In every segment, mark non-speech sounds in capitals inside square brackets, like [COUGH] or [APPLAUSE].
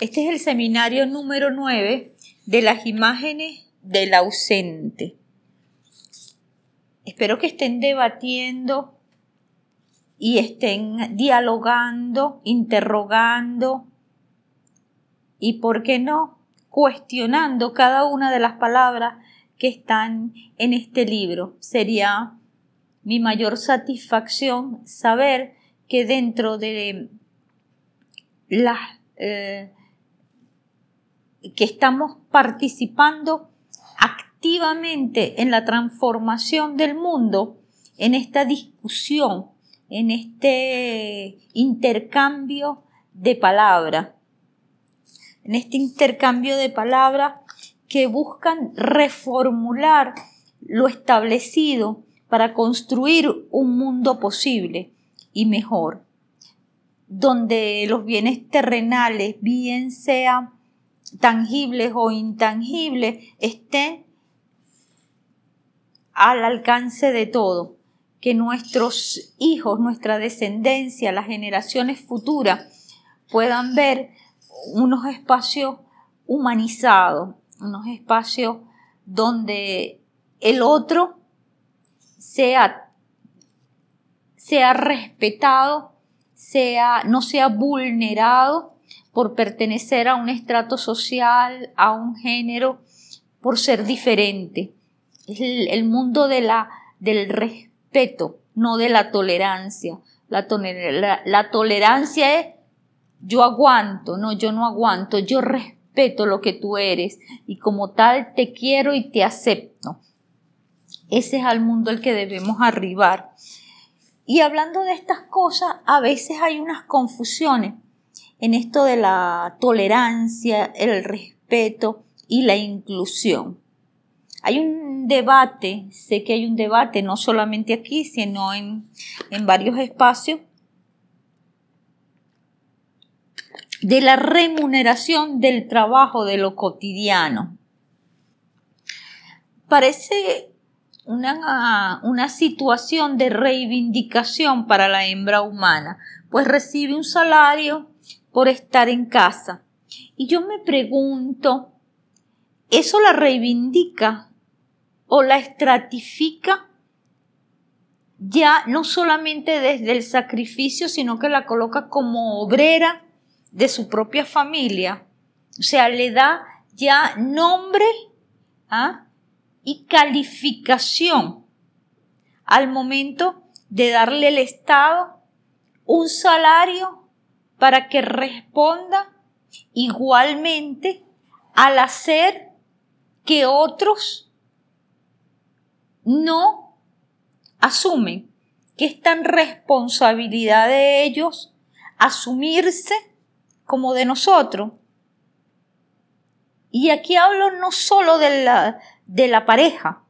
Este es el seminario número 9 de las imágenes del ausente. Espero que estén debatiendo y estén dialogando, interrogando y, ¿por qué no?, cuestionando cada una de las palabras que están en este libro. Sería mi mayor satisfacción saber que dentro de las eh, que estamos participando activamente en la transformación del mundo, en esta discusión, en este intercambio de palabras, en este intercambio de palabras que buscan reformular lo establecido para construir un mundo posible y mejor, donde los bienes terrenales, bien sean tangibles o intangibles estén al alcance de todo, que nuestros hijos, nuestra descendencia, las generaciones futuras puedan ver unos espacios humanizados, unos espacios donde el otro sea, sea respetado, sea, no sea vulnerado por pertenecer a un estrato social, a un género, por ser diferente. Es el, mundo de la, del respeto, no de la tolerancia. La, la tolerancia es yo aguanto, no, yo no aguanto, yo respeto lo que tú eres y como tal te quiero y te acepto. Ese es al mundo al que debemos arribar. Y hablando de estas cosas, a veces hay unas confusiones en esto de la tolerancia, el respeto y la inclusión. Hay un debate, sé que hay un debate, no solamente aquí, sino en, varios espacios, de la remuneración del trabajo, de lo cotidiano. Parece una, situación de reivindicación para la hembra humana, pues recibe un salario por estar en casa. Y yo me pregunto, ¿eso la reivindica o la estratifica ya no solamente desde el sacrificio, sino que la coloca como obrera de su propia familia? O sea, le da ya nombre ¿ah? y calificación al momento de darle el Estado un salario para que responda igualmente al hacer que otros no asumen, que es tan responsabilidad de ellos asumirse como de nosotros. Y aquí hablo no solo de la, de la pareja,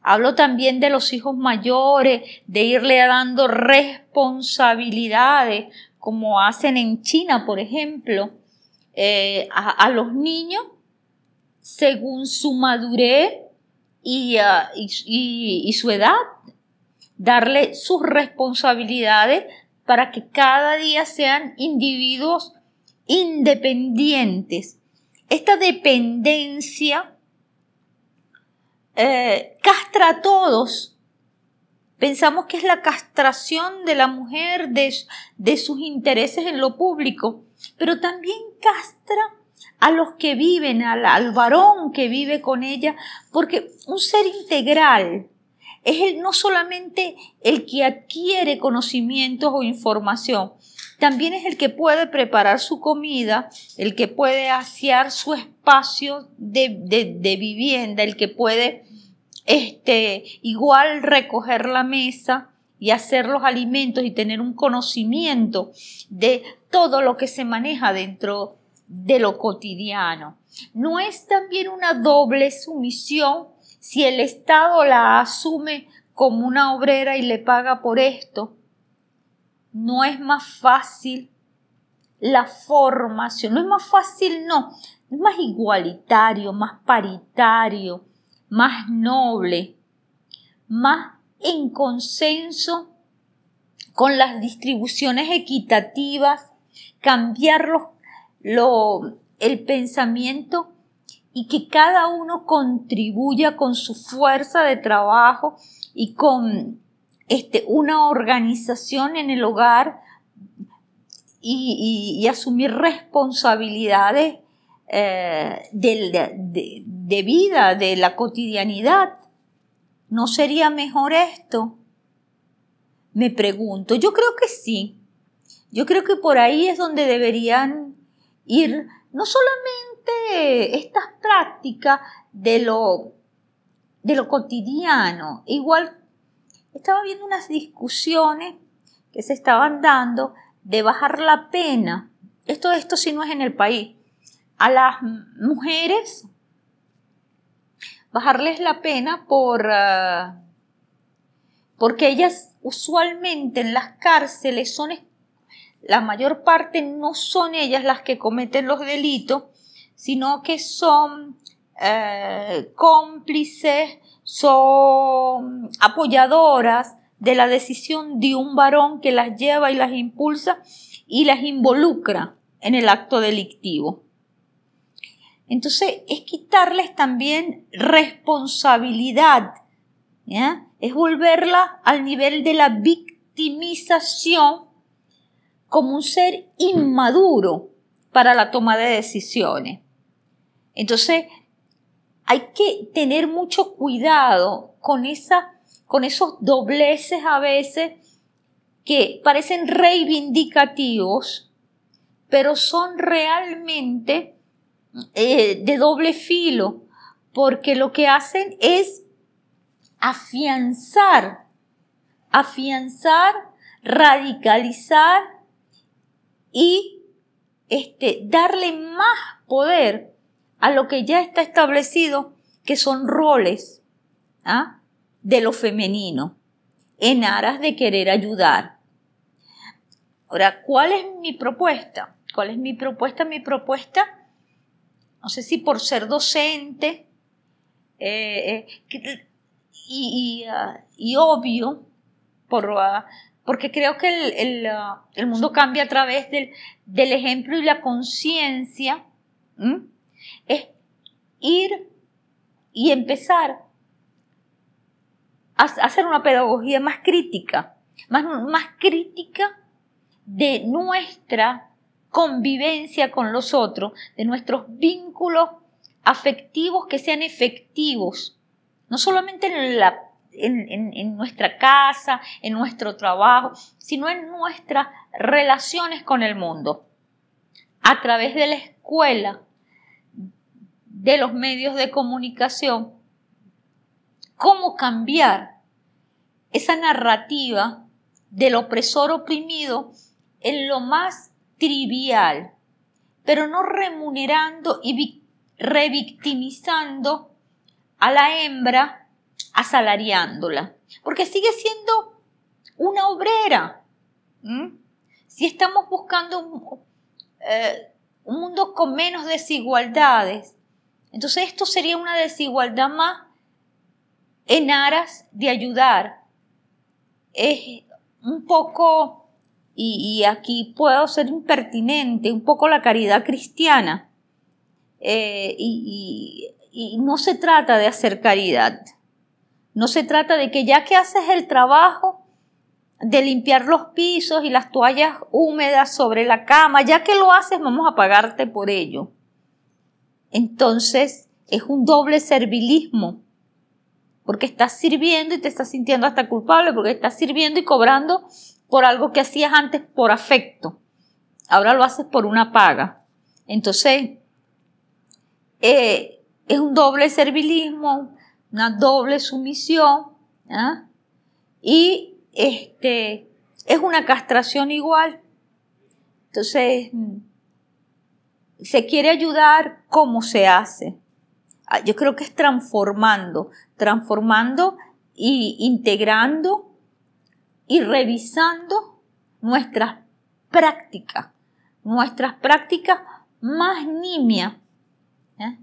hablo también de los hijos mayores, de irle dando responsabilidades, como hacen en China, por ejemplo, eh, a, los niños según su madurez ah, y, su edad, darle sus responsabilidades para que cada día sean individuos independientes. Esta dependencia eh, castra a todos Pensamos que es la castración de la mujer de, de sus intereses en lo público, pero también castra a los que viven, al, varón que vive con ella, porque un ser integral es el, no solamente el que adquiere conocimientos o información, también es el que puede preparar su comida, el que puede asear su espacio de vivienda, el que puede este, igual recoger la mesa y hacer los alimentos y tener un conocimiento de todo lo que se maneja dentro de lo cotidiano. ¿No es también una doble sumisión si el Estado la asume como una obrera y le paga por esto? ¿No es más fácil la formación? ¿No es más fácil? No, es más igualitario, más paritario, más noble, más en consenso con las distribuciones equitativas, cambiar lo, el pensamiento y que cada uno contribuya con su fuerza de trabajo y con este, una organización en el hogar y, asumir responsabilidades eh, del, de vida, de la cotidianidad. ¿No sería mejor esto? Me pregunto, yo creo que sí. Yo creo que por ahí es donde deberían ir no solamente estas prácticas de lo, de lo cotidiano, igual estaba viendo unas discusiones que se estaban dando de bajar la pena. Esto, esto sí no es en el país. A las mujeres bajarles la pena por... Ah, porque ellas usualmente en las cárceles son... La mayor parte no son ellas las que cometen los delitos, sino que son eh, cómplices, son apoyadoras de la decisión de un varón que las lleva y las impulsa y las involucra en el acto delictivo. Entonces es quitarles también responsabilidad, es volverla al nivel de la victimización como un ser inmaduro para la toma de decisiones. Entonces hay que tener mucho cuidado con, esa, con esos dobleces a veces que parecen reivindicativos, pero son realmente eh, de doble filo, porque lo que hacen es afianzar, afianzar, radicalizar y este, darle más poder a lo que ya está establecido, que son roles ¿ah? de lo femenino, en aras de querer ayudar. Ahora, ¿cuál es mi propuesta? ¿Cuál es mi propuesta? Mi propuesta no sé si por ser docente, eh, eh, ah, y, obvio, por, ah, porque creo que ah, el, mundo cambia a través del, ejemplo y la conciencia, es ir y empezar a, hacer una pedagogía más crítica, más crítica de nuestra convivencia con los otros, de nuestros vínculos afectivos que sean efectivos, no solamente en, la, en, nuestra casa, en nuestro trabajo, sino en nuestras relaciones con el mundo, a través de la escuela, de los medios de comunicación, cómo cambiar esa narrativa del opresor oprimido en lo más trivial, pero no remunerando y revictimizando a la hembra, asalariándola, porque sigue siendo una obrera. Si estamos buscando eh, un mundo con menos desigualdades, entonces esto sería una desigualdad más en aras de ayudar. Es un poco y, aquí puedo ser impertinente, un poco la caridad cristiana. Eh, y, y no se trata de hacer caridad. No se trata de que ya que haces el trabajo, de limpiar los pisos y las toallas húmedas sobre la cama, ya que lo haces, vamos a pagarte por ello. Entonces, es un doble servilismo, porque estás sirviendo y te estás sintiendo hasta culpable, porque estás sirviendo y cobrando por algo que hacías antes por afecto. Ahora lo haces por una paga. Entonces, eh, es un doble servilismo, una doble sumisión, ¿ah? y este, es una castración igual. Entonces, mm, se quiere ayudar, ¿cómo se hace? Ah, yo creo que es transformando, transformando e integrando y revisando nuestras prácticas, nuestras prácticas más nimias ¿eh?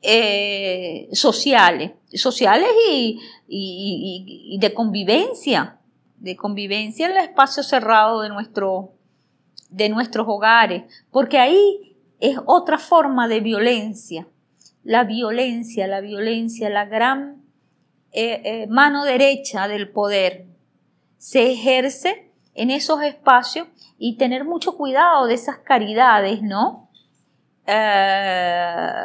Eh, sociales, sociales y, de convivencia, de convivencia en el espacio cerrado de, nuestro, de nuestros hogares, porque ahí es otra forma de violencia, la violencia, la violencia, la gran eh, eh, mano derecha del poder se ejerce en esos espacios y tener mucho cuidado de esas caridades, ¿no? Eh,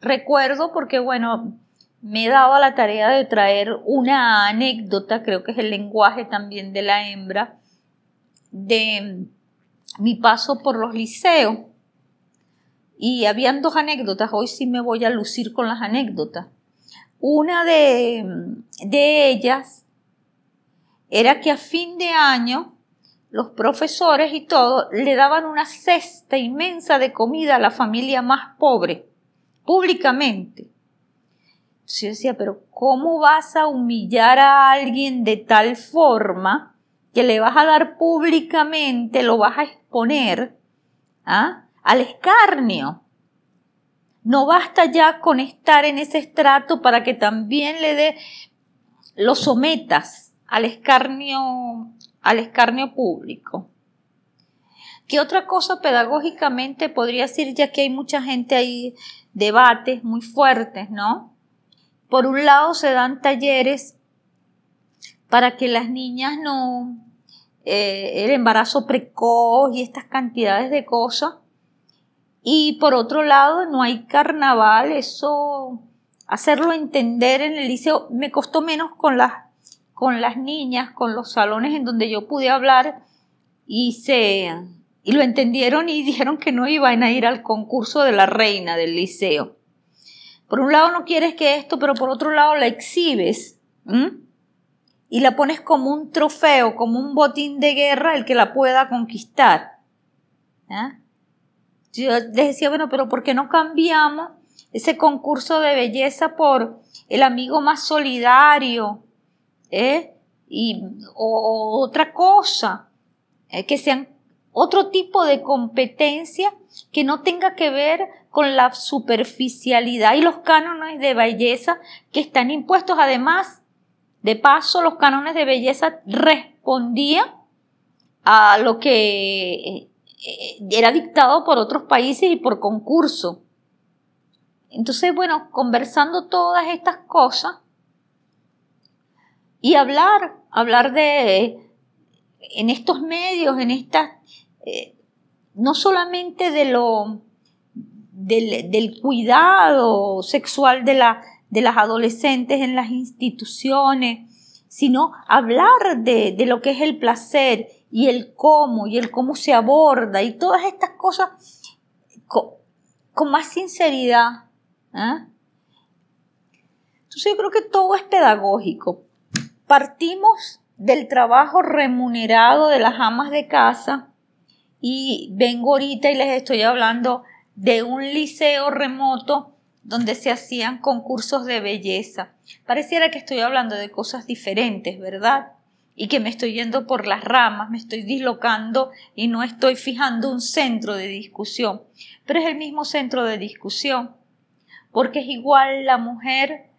recuerdo porque, bueno, me daba la tarea de traer una anécdota, creo que es el lenguaje también de la hembra, de mi paso por los liceos. Y habían dos anécdotas, hoy sí me voy a lucir con las anécdotas. Una de, ellas era que a fin de año los profesores y todo le daban una cesta inmensa de comida a la familia más pobre, públicamente. Entonces yo decía, pero ¿cómo vas a humillar a alguien de tal forma que le vas a dar públicamente, lo vas a exponer ¿ah? al escarnio? No basta ya con estar en ese estrato para que también le dé, lo sometas al escarnio, al escarnio público. ¿Qué otra cosa pedagógicamente podría decir, ya que hay mucha gente ahí, debates muy fuertes, ¿no? Por un lado se dan talleres para que las niñas no, eh, el embarazo precoz y estas cantidades de cosas, y por otro lado, no hay carnaval, eso hacerlo entender en el liceo me costó menos con las, con las niñas, con los salones en donde yo pude hablar y se y lo entendieron y [LAUGHS] dijeron que no iban a ir al concurso de la reina del liceo. Por un lado no quieres que esto, pero por otro lado la exhibes y la pones como un trofeo, como un botín de guerra el que la pueda conquistar. ¿ah? Yo les decía, bueno, pero ¿por qué no cambiamos ese concurso de belleza por el amigo más solidario? ¿Eh? Y, o, otra cosa, eh, que sean otro tipo de competencia que no tenga que ver con la superficialidad y los cánones de belleza que están impuestos. Además, de paso, los cánones de belleza respondían a lo que eh, eh, era dictado por otros países y por concurso. Entonces, bueno, conversando todas estas cosas y hablar, hablar de, en estos medios, en estas, eh, no solamente de lo, del, cuidado sexual de, las adolescentes en las instituciones, sino hablar de, de lo que es el placer y el cómo, y el cómo se aborda, y todas estas cosas con, más sinceridad. ¿eh? Entonces yo creo que todo es pedagógico. Partimos del trabajo remunerado de las amas de casa y vengo ahorita y les estoy hablando de un liceo remoto donde se hacían concursos de belleza. Pareciera que estoy hablando de cosas diferentes, ¿verdad? y que me estoy yendo por las ramas, me estoy dislocando y no estoy fijando un centro de discusión. Pero es el mismo centro de discusión, porque es igual la mujer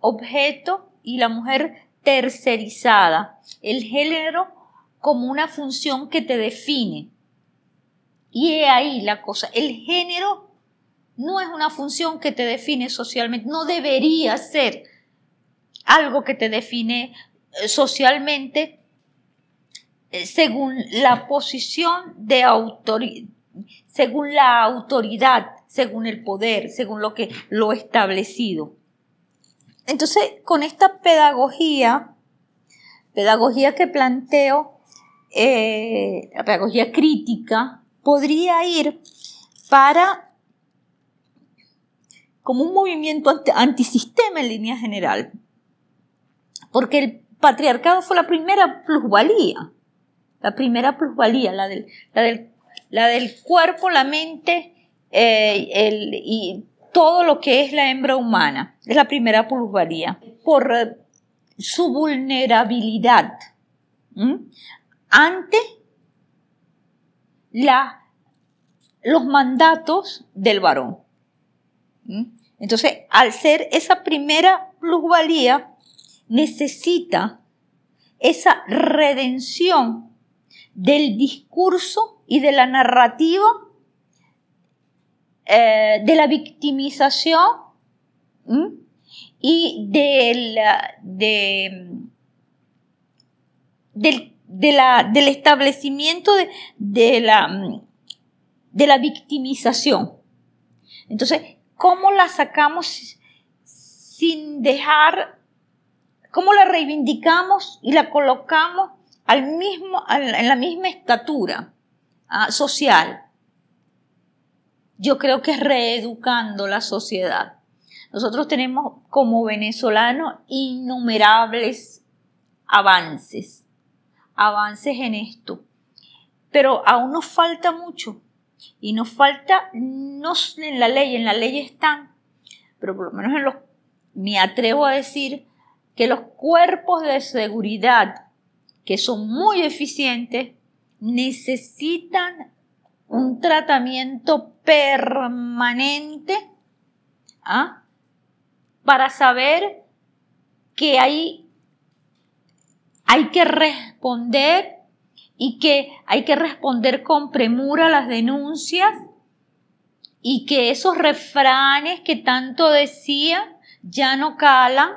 objeto y la mujer tercerizada, el género como una función que te define. Y es ahí la cosa, el género no es una función que te define socialmente, no debería ser algo que te define socialmente eh, según la posición de autoridad, según la autoridad, según el poder, según lo que lo establecido. Entonces, con esta pedagogía, pedagogía que planteo, eh, la pedagogía crítica, podría ir para como un movimiento antisistema en línea general, porque el patriarcado fue la primera plusvalía, la primera plusvalía, la del, la del, cuerpo, la mente eh, y todo lo que es la hembra humana. Es la primera plusvalía por su vulnerabilidad ante la, los mandatos del varón. Entonces, al ser esa primera plusvalía, necesita esa redención del discurso y de la narrativa, eh, de la victimización y del, del, establecimiento la, de la victimización. Entonces, ¿cómo la sacamos sin dejar cómo la reivindicamos y la colocamos al mismo, en la misma estatura ah, social. Yo creo que es reeducando la sociedad. Nosotros tenemos como venezolanos innumerables avances, avances en esto, pero aún nos falta mucho y nos falta no en la ley, en la ley están, pero por lo menos en los, me atrevo a decir, que los cuerpos de seguridad, que son muy eficientes, necesitan un tratamiento permanente ¿ah? para saber que hay, hay que responder y que hay que responder con premura a las denuncias y que esos refranes que tanto decía ya no calan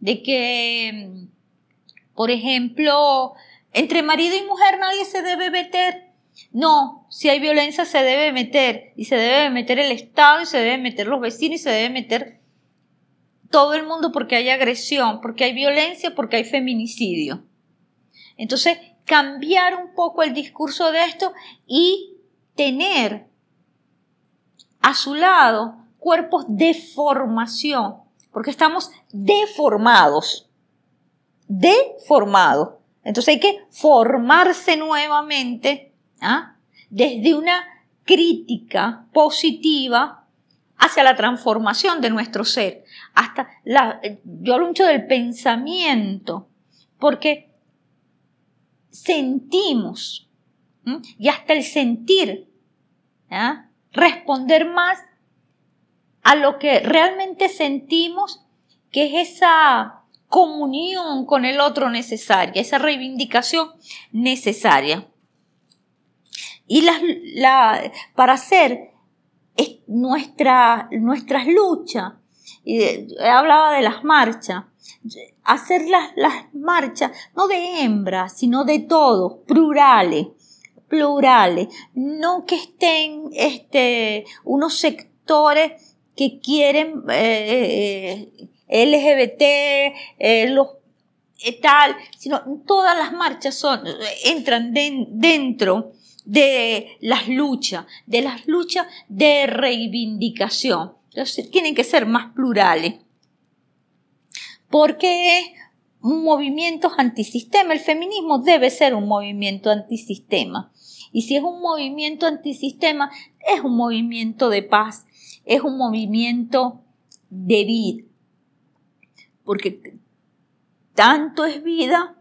de que, por ejemplo, entre marido y mujer nadie se debe meter. No, si hay violencia se debe meter y se debe meter el Estado y se debe meter los vecinos y se debe meter todo el mundo porque hay agresión, porque hay violencia, porque hay feminicidio. Entonces, cambiar un poco el discurso de esto y tener a su lado cuerpos de formación porque estamos deformados, deformados. Entonces hay que formarse nuevamente ¿ah? desde una crítica positiva hacia la transformación de nuestro ser, hasta la, yo hablo mucho del pensamiento, porque sentimos y hasta el sentir, ¿ah? responder más a lo que realmente sentimos, que es esa comunión con el otro necesaria, esa reivindicación necesaria. Y para hacer nuestra, nuestras luchas, y eh, hablaba de las marchas, hacer las, marchas, no de hembras, sino de todos, plurales, plurales, no que estén este, unos sectores que quieren eh, eh, eh, LGBT, los tal, sino todas las marchas son, entran dentro de las luchas, de las luchas de reivindicación. tienen que ser más plurales. Porque es un movimiento antisistema, el feminismo debe ser un movimiento antisistema. Y si es un movimiento antisistema, es un movimiento de paz es un movimiento de vida, porque tanto es vida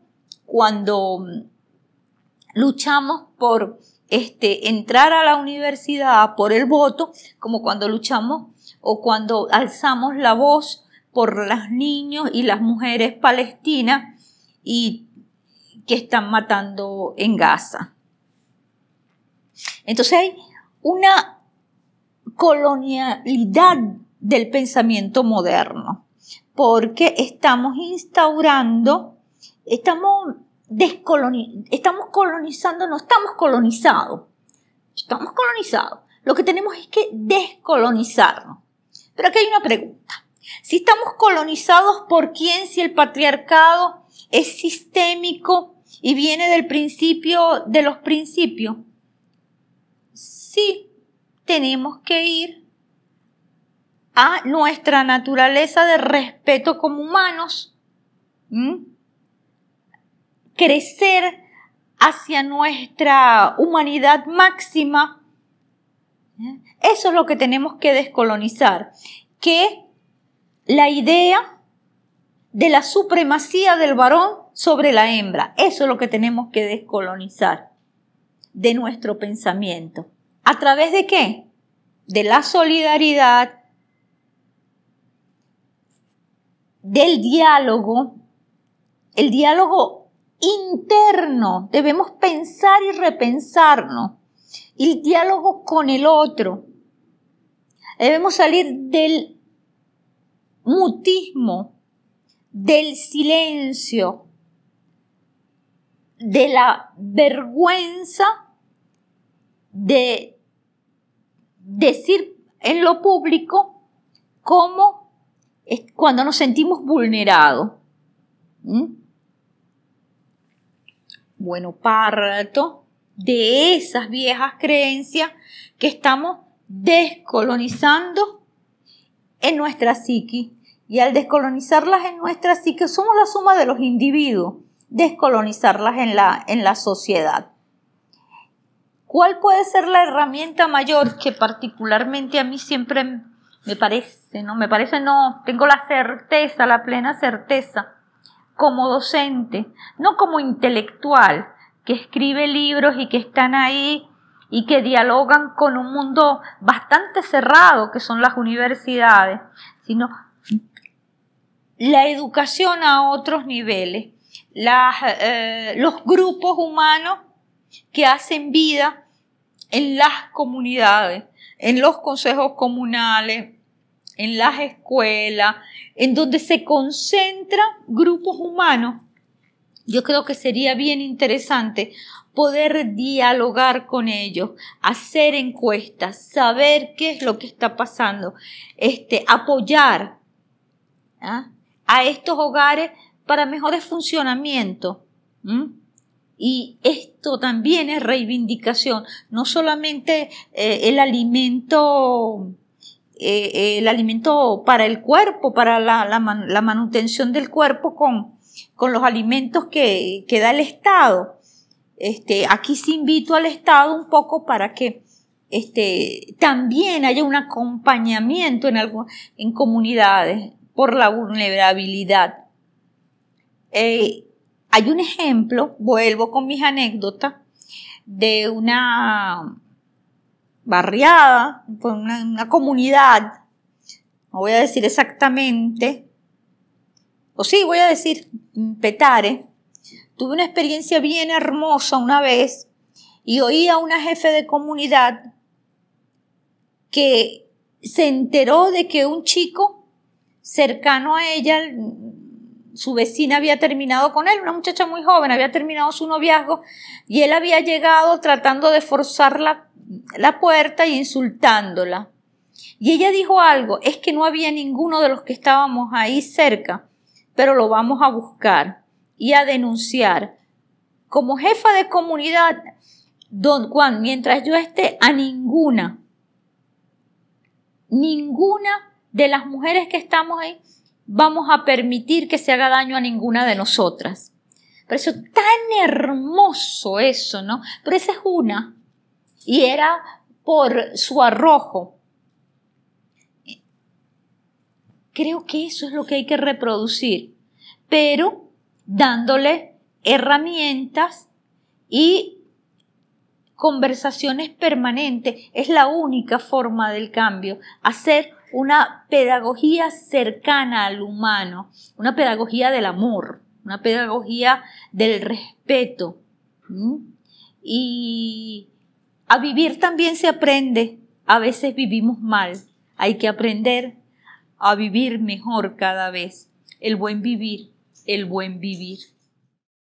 cuando mm, luchamos por este, entrar a la universidad por el voto, como cuando luchamos o cuando alzamos la voz por los niños y las mujeres palestinas y que están matando en Gaza. Entonces hay una colonialidad del pensamiento moderno, porque estamos instaurando, estamos, descolonizando, estamos colonizando, no estamos colonizados, estamos colonizados. Lo que tenemos es que descolonizarnos. Pero aquí hay una pregunta. Si estamos colonizados por quién, si el patriarcado es sistémico y viene del principio de los principios. Sí, tenemos que ir a nuestra naturaleza de respeto como humanos, crecer hacia nuestra humanidad máxima. Eso es lo que tenemos que descolonizar, que la idea de la supremacía del varón sobre la hembra, eso es lo que tenemos que descolonizar de nuestro pensamiento. ¿A través de qué? De la solidaridad, del diálogo, el diálogo interno. Debemos pensar y repensarnos. El diálogo con el otro. Debemos salir del mutismo, del silencio, de la vergüenza de decir en lo público cómo es cuando nos sentimos vulnerados. Bueno, parto de esas viejas creencias que estamos descolonizando en nuestra psiqui. Y al descolonizarlas en nuestra psique, somos la suma de los individuos, descolonizarlas en la, en la sociedad. ¿Cuál puede ser la herramienta mayor que particularmente a mí siempre me parece, no, me parece no, tengo la certeza, la plena certeza, como docente, no como intelectual, que escribe libros y que están ahí y que dialogan con un mundo bastante cerrado que son las universidades, sino la educación a otros niveles, eh, los grupos humanos que hacen vida en las comunidades, en los consejos comunales, en las escuelas, en donde se concentran grupos humanos, yo creo que sería bien interesante poder dialogar con ellos, hacer encuestas, saber qué es lo que está pasando, este, apoyar ¿ah? a estos hogares para mejores funcionamientos, y esto también es reivindicación, no solamente eh, el alimento eh, eh, el alimento para el cuerpo, para la, manutención del cuerpo con, con los alimentos que, que, da el Estado. Este, aquí se invito al Estado un poco para que este, también haya un acompañamiento en, algo, en comunidades por la vulnerabilidad. Hay un ejemplo, vuelvo con mis anécdotas, de una barriada, una, una comunidad, no voy a decir exactamente, o sí, voy a decir Petare, tuve una experiencia bien hermosa una vez y oí a una jefe de comunidad que se enteró de que un chico cercano a ella su vecina había terminado con él, una muchacha muy joven, había terminado su noviazgo y él había llegado tratando de forzar la, puerta y e insultándola. Y ella dijo algo, es que no había ninguno de los que estábamos ahí cerca, pero lo vamos a buscar y a denunciar. Como jefa de comunidad, don Juan, mientras yo esté a ninguna, ninguna de las mujeres que estamos ahí vamos a permitir que se haga daño a ninguna de nosotras. Por eso tan hermoso eso, ¿no? Pero esa es una. Y era por su arrojo. Creo que eso es lo que hay que reproducir, pero dándole herramientas y conversaciones permanentes. Es la única forma del cambio, hacer una pedagogía cercana al humano, una pedagogía del amor, una pedagogía del respeto. Y a vivir también se aprende. A veces vivimos mal. Hay que aprender a vivir mejor cada vez. El buen vivir, el buen vivir.